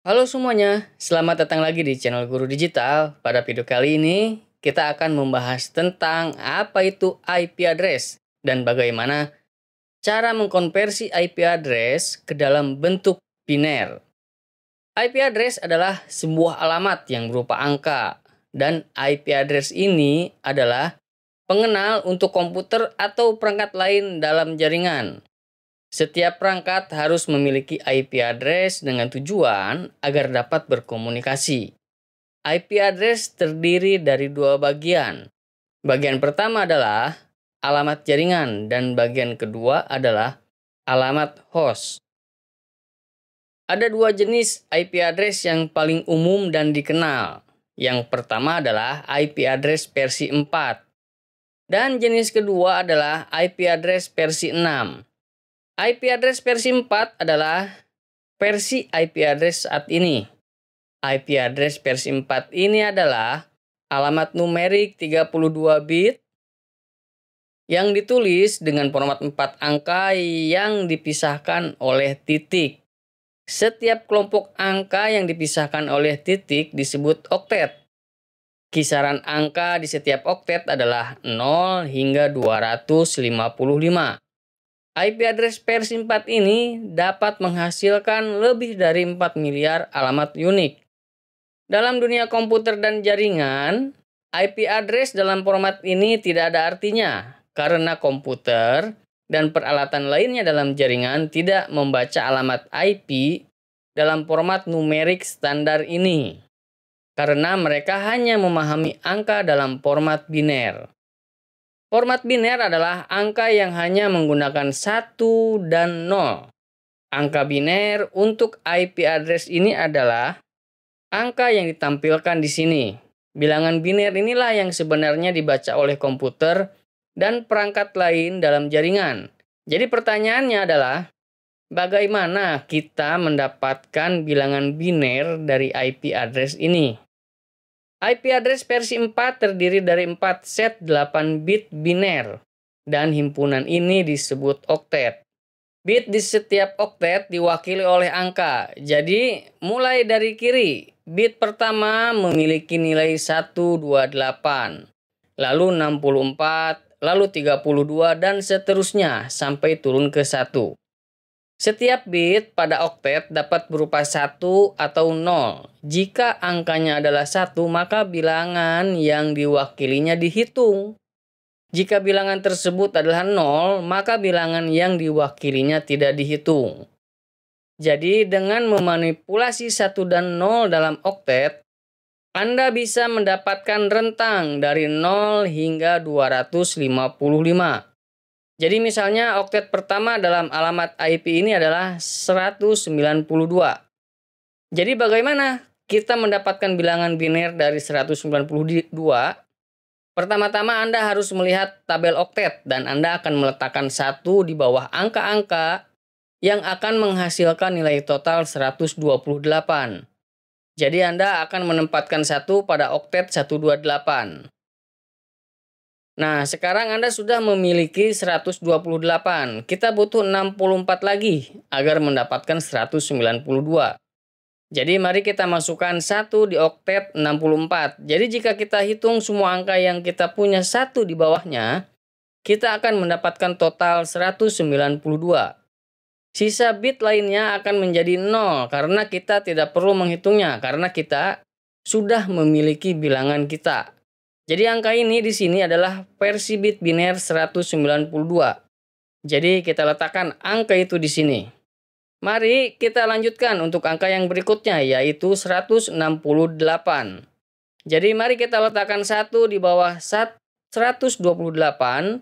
Halo semuanya, selamat datang lagi di channel Guru Digital. Pada video kali ini, kita akan membahas tentang apa itu IP address dan bagaimana cara mengkonversi IP address ke dalam bentuk biner. IP address adalah sebuah alamat yang berupa angka dan IP address ini adalah pengenal untuk komputer atau perangkat lain dalam jaringan. Setiap perangkat harus memiliki IP address dengan tujuan agar dapat berkomunikasi. IP address terdiri dari dua bagian. Bagian pertama adalah alamat jaringan dan bagian kedua adalah alamat host. Ada dua jenis IP address yang paling umum dan dikenal. Yang pertama adalah IP address versi 4 dan jenis kedua adalah IP address versi 6. IP address versi 4 adalah versi IP address saat ini. IP address versi 4 ini adalah alamat numerik 32 bit yang ditulis dengan format 4 angka yang dipisahkan oleh titik. Setiap kelompok angka yang dipisahkan oleh titik disebut oktet. Kisaran angka di setiap oktet adalah 0 hingga 255. IP address versi 4 ini dapat menghasilkan lebih dari 4 miliar alamat unik. Dalam dunia komputer dan jaringan, IP address dalam format ini tidak ada artinya karena komputer dan peralatan lainnya dalam jaringan tidak membaca alamat IP dalam format numerik standar ini karena mereka hanya memahami angka dalam format biner. Format biner adalah angka yang hanya menggunakan 1 dan 0. Angka biner untuk IP address ini adalah angka yang ditampilkan di sini. Bilangan biner inilah yang sebenarnya dibaca oleh komputer dan perangkat lain dalam jaringan. Jadi pertanyaannya adalah, bagaimana kita mendapatkan bilangan biner dari IP address ini? IP address versi 4 terdiri dari 4 set 8 bit biner dan himpunan ini disebut oktet. Bit di setiap oktet diwakili oleh angka. Jadi, mulai dari kiri, bit pertama memiliki nilai 128, lalu 64, lalu 32 dan seterusnya sampai turun ke 1. Setiap bit pada oktet dapat berupa satu atau nol. Jika angkanya adalah satu, maka bilangan yang diwakilinya dihitung. Jika bilangan tersebut adalah nol, maka bilangan yang diwakilinya tidak dihitung. Jadi, dengan memanipulasi satu dan nol dalam oktet, Anda bisa mendapatkan rentang dari nol hingga 255. Jadi misalnya oktet pertama dalam alamat IP ini adalah 192. Jadi bagaimana kita mendapatkan bilangan biner dari 192? Pertama-tama Anda harus melihat tabel oktet dan Anda akan meletakkan satu di bawah angka-angka yang akan menghasilkan nilai total 128. Jadi Anda akan menempatkan satu pada oktet 128. Nah, sekarang Anda sudah memiliki 128. Kita butuh 64 lagi agar mendapatkan 192. Jadi mari kita masukkan 1 di oktet 64. Jadi jika kita hitung semua angka yang kita punya satu di bawahnya, kita akan mendapatkan total 192. Sisa bit lainnya akan menjadi 0 karena kita tidak perlu menghitungnya karena kita sudah memiliki bilangan kita. Jadi angka ini di sini adalah versi bit biner 192. Jadi kita letakkan angka itu di sini. Mari kita lanjutkan untuk angka yang berikutnya yaitu 168. Jadi mari kita letakkan 1 di bawah 128, 32,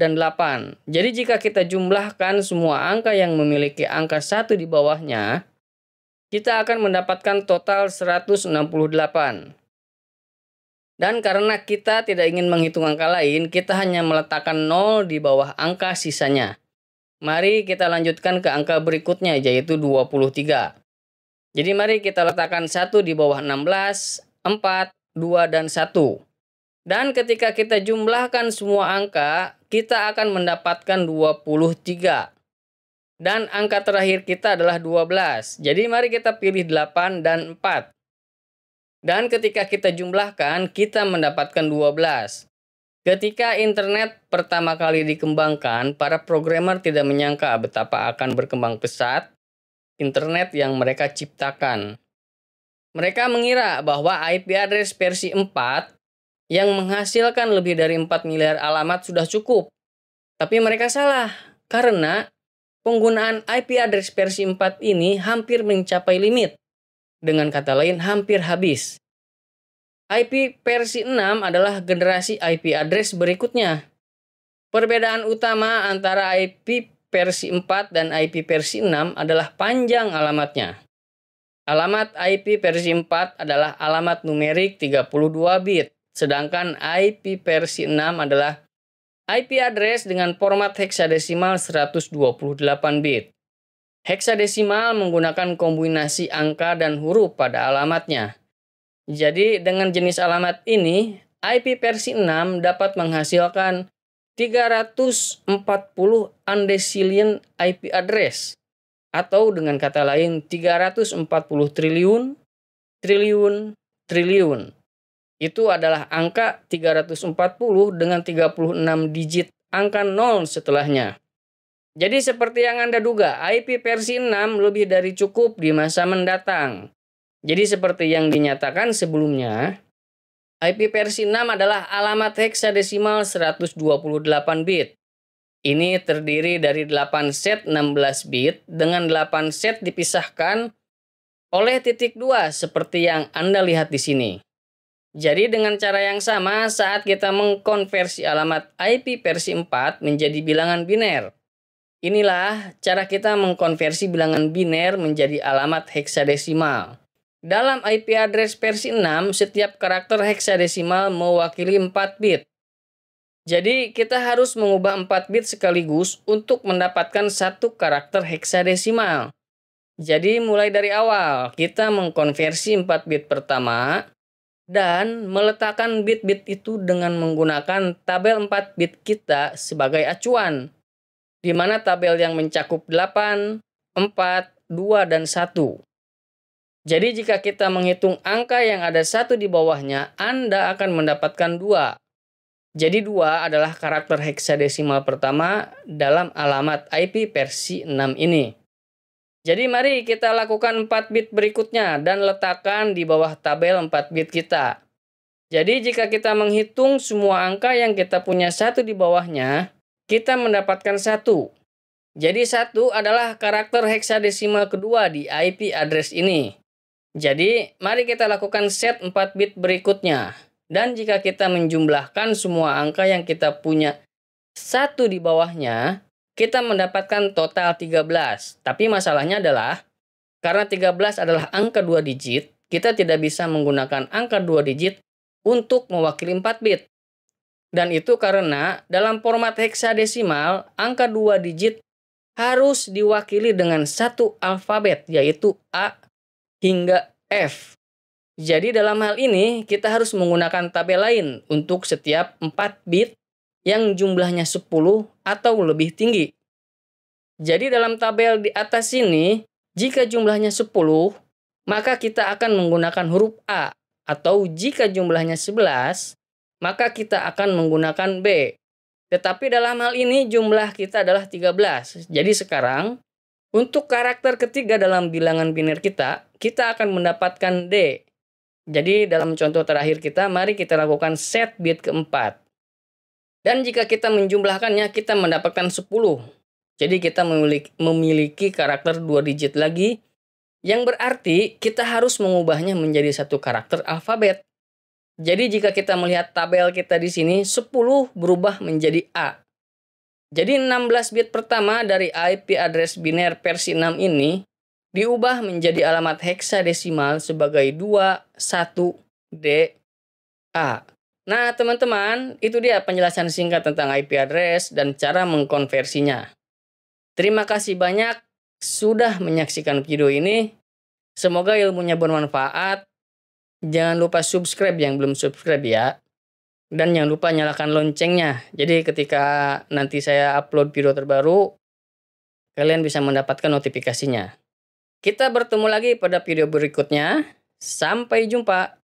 dan 8. Jadi jika kita jumlahkan semua angka yang memiliki angka 1 di bawahnya, kita akan mendapatkan total 168. Dan karena kita tidak ingin menghitung angka lain, kita hanya meletakkan 0 di bawah angka sisanya. Mari kita lanjutkan ke angka berikutnya, yaitu 23. Jadi mari kita letakkan 1 di bawah 16, 4, 2, dan 1. Dan ketika kita jumlahkan semua angka, kita akan mendapatkan 23. Dan angka terakhir kita adalah 12. Jadi mari kita pilih 8 dan 4. Dan ketika kita jumlahkan, kita mendapatkan 12. Ketika internet pertama kali dikembangkan, para programmer tidak menyangka betapa akan berkembang pesat internet yang mereka ciptakan. Mereka mengira bahwa IP address versi 4 yang menghasilkan lebih dari 4 miliar alamat sudah cukup. Tapi mereka salah, karena penggunaan IP address versi 4 ini hampir mencapai limit. Dengan kata lain, hampir habis. IP versi 6 adalah generasi IP address berikutnya. Perbedaan utama antara IP versi 4 dan IP versi 6 adalah panjang alamatnya. Alamat IP versi 4 adalah alamat numerik 32 bit, sedangkan IP versi 6 adalah IP address dengan format heksadesimal 128 bit. Heksadesimal menggunakan kombinasi angka dan huruf pada alamatnya. Jadi dengan jenis alamat ini, IP versi 6 dapat menghasilkan 340 undecillion IP address atau dengan kata lain 340 triliun, triliun, triliun. Itu adalah angka 340 dengan 36 digit angka 0 setelahnya. Jadi seperti yang Anda duga, IP versi 6 lebih dari cukup di masa mendatang. Jadi seperti yang dinyatakan sebelumnya, IP versi 6 adalah alamat heksadesimal 128 bit. Ini terdiri dari 8 set 16 bit dengan 8 set dipisahkan oleh titik 2 seperti yang Anda lihat di sini. Jadi dengan cara yang sama saat kita mengkonversi alamat IP versi 4 menjadi bilangan biner, Inilah cara kita mengkonversi bilangan biner menjadi alamat heksadesimal. Dalam IP address versi 6, setiap karakter heksadesimal mewakili 4 bit. Jadi, kita harus mengubah 4 bit sekaligus untuk mendapatkan satu karakter heksadesimal. Jadi, mulai dari awal, kita mengkonversi 4 bit pertama dan meletakkan bit-bit itu dengan menggunakan tabel 4 bit kita sebagai acuan di mana tabel yang mencakup 8, 4, 2, dan 1. Jadi jika kita menghitung angka yang ada satu di bawahnya, Anda akan mendapatkan 2. Jadi 2 adalah karakter heksadesimal pertama dalam alamat IP versi 6 ini. Jadi mari kita lakukan 4 bit berikutnya dan letakkan di bawah tabel 4 bit kita. Jadi jika kita menghitung semua angka yang kita punya satu di bawahnya, kita mendapatkan satu. Jadi satu adalah karakter heksadesimal kedua di IP address ini. Jadi, mari kita lakukan set 4 bit berikutnya. Dan jika kita menjumlahkan semua angka yang kita punya satu di bawahnya, kita mendapatkan total 13. Tapi masalahnya adalah, karena 13 adalah angka 2 digit, kita tidak bisa menggunakan angka 2 digit untuk mewakili 4 bit. Dan itu karena dalam format heksadesimal, angka dua digit harus diwakili dengan satu alfabet, yaitu A hingga F. Jadi dalam hal ini, kita harus menggunakan tabel lain untuk setiap 4 bit yang jumlahnya 10 atau lebih tinggi. Jadi dalam tabel di atas ini, jika jumlahnya 10, maka kita akan menggunakan huruf A. Atau jika jumlahnya 11, maka kita akan menggunakan B. Tetapi dalam hal ini jumlah kita adalah 13. Jadi sekarang, untuk karakter ketiga dalam bilangan biner kita, kita akan mendapatkan D. Jadi dalam contoh terakhir kita, mari kita lakukan set bit keempat. Dan jika kita menjumlahkannya, kita mendapatkan 10. Jadi kita memiliki, karakter dua digit lagi, yang berarti kita harus mengubahnya menjadi satu karakter alfabet. Jadi jika kita melihat tabel kita di sini, 10 berubah menjadi A. Jadi 16 bit pertama dari IP address biner versi 6 ini diubah menjadi alamat heksadesimal sebagai 21D A. Nah, teman-teman, itu dia penjelasan singkat tentang IP address dan cara mengkonversinya. Terima kasih banyak sudah menyaksikan video ini. Semoga ilmunya bermanfaat Jangan lupa subscribe yang belum subscribe ya. Dan jangan lupa nyalakan loncengnya. Jadi ketika nanti saya upload video terbaru, kalian bisa mendapatkan notifikasinya. Kita bertemu lagi pada video berikutnya. Sampai jumpa.